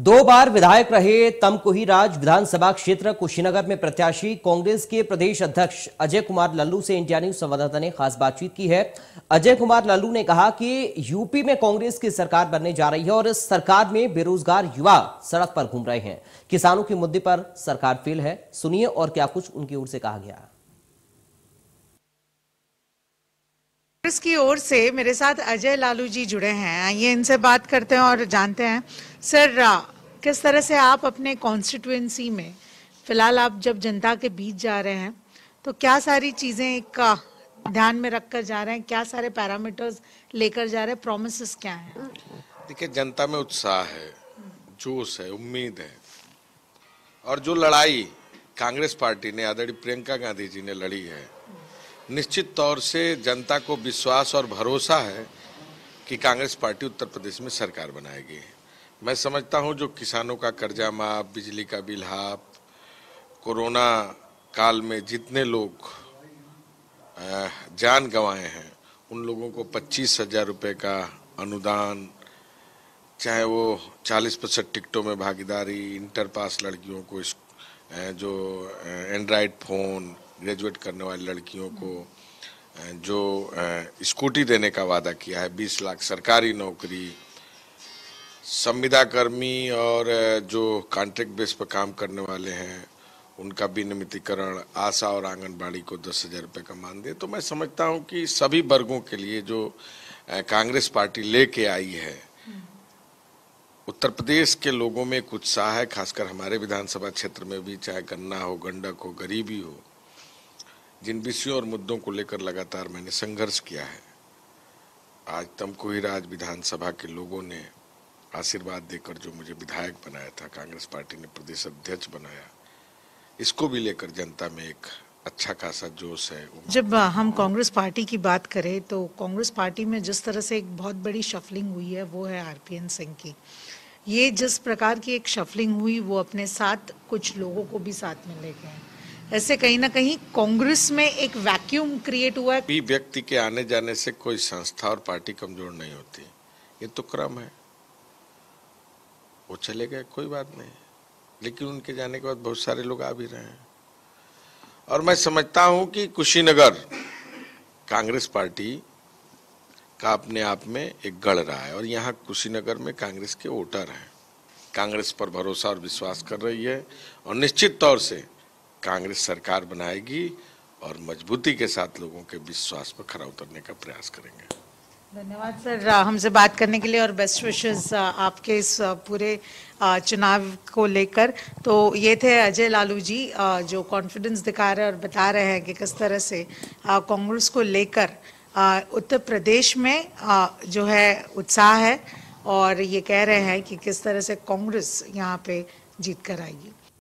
दो बार विधायक रहे तमकुही राज विधानसभा क्षेत्र कुशीनगर में प्रत्याशी कांग्रेस के प्रदेश अध्यक्ष अजय कुमार लल्लू से इंडिया न्यूज संवाददाता ने खास बातचीत की है अजय कुमार लल्लू ने कहा कि यूपी में कांग्रेस की सरकार बनने जा रही है और इस सरकार में बेरोजगार युवा सड़क पर घूम रहे हैं किसानों के मुद्दे पर सरकार फेल है सुनिए और क्या कुछ उनकी ओर से कहा गया कांग्रेस की ओर से मेरे साथ अजय लालू जी जुड़े हैं आइए इनसे बात करते हैं और जानते हैं सर किस तरह से आप अपने कॉन्स्टिट्युएंसी में फिलहाल आप जब जनता के बीच जा रहे हैं तो क्या सारी चीज़ें का ध्यान में रखकर जा रहे हैं क्या सारे पैरामीटर्स लेकर जा रहे हैं प्रोमिस क्या है देखिए जनता में उत्साह है जोश है उम्मीद है और जो लड़ाई कांग्रेस पार्टी ने आदरणीय प्रियंका गांधी जी ने लड़ी है निश्चित तौर से जनता को विश्वास और भरोसा है कि कांग्रेस पार्टी उत्तर प्रदेश में सरकार बनाएगी मैं समझता हूं जो किसानों का कर्जा माफ बिजली का बिल हाफ कोरोना काल में जितने लोग जान गंवाए हैं उन लोगों को पच्चीस हजार रुपये का अनुदान चाहे वो चालीस प्रतिशत टिकटों में भागीदारी इंटर पास लड़कियों को जो एंड्राइड फ़ोन ग्रेजुएट करने वाली लड़कियों को जो स्कूटी देने का वादा किया है बीस लाख सरकारी नौकरी संविदा कर्मी और जो कॉन्ट्रैक्ट बेस पर काम करने वाले हैं उनका भी आशा और आंगनबाड़ी को दस हज़ार रुपये का मानदेय तो मैं समझता हूँ कि सभी वर्गों के लिए जो कांग्रेस पार्टी लेके आई है उत्तर प्रदेश के लोगों में कुछ उत्साह है खासकर हमारे विधानसभा क्षेत्र में भी चाहे गन्ना हो गंडक हो गरीबी हो जिन विषयों और मुद्दों को लेकर लगातार मैंने संघर्ष किया है आज तमको ही राज विधानसभा के लोगों ने आशीर्वाद देकर जो मुझे विधायक बनाया था कांग्रेस पार्टी ने प्रदेश अध्यक्ष बनाया इसको भी लेकर जनता में एक अच्छा खासा जोश है जब हम कांग्रेस पार्टी की बात करें तो कांग्रेस पार्टी में जिस तरह से एक बहुत बड़ी शफलिंग हुई है वो है आरपीएन सिंह की ये जिस प्रकार की एक शफलिंग हुई वो अपने साथ कुछ लोगों को भी साथ में ले गए ऐसे कहीं ना कहीं कांग्रेस में एक वैक्यूम क्रिएट हुआ है व्यक्ति के आने जाने से कोई संस्था और पार्टी कमजोर नहीं होती ये तो क्रम है वो चले गए कोई बात नहीं लेकिन उनके जाने के बाद बहुत सारे लोग आ भी रहे हैं और मैं समझता हूं कि कुशीनगर कांग्रेस पार्टी का अपने आप में एक गढ़ रहा है और यहाँ कुशीनगर में कांग्रेस के वोटर हैं कांग्रेस पर भरोसा और विश्वास कर रही है और निश्चित तौर से कांग्रेस सरकार बनाएगी और मजबूती के साथ लोगों के विश्वास पर खरा उतरने का प्रयास करेंगे धन्यवाद सर हमसे बात करने के लिए और बेस्ट विशेष आपके इस पूरे चुनाव को लेकर तो ये थे अजय लालू जी जो कॉन्फिडेंस दिखा रहे हैं और बता रहे हैं कि किस तरह से कांग्रेस को लेकर उत्तर प्रदेश में जो है उत्साह है और ये कह रहे हैं कि किस तरह से कांग्रेस यहाँ पे जीत कर आएगी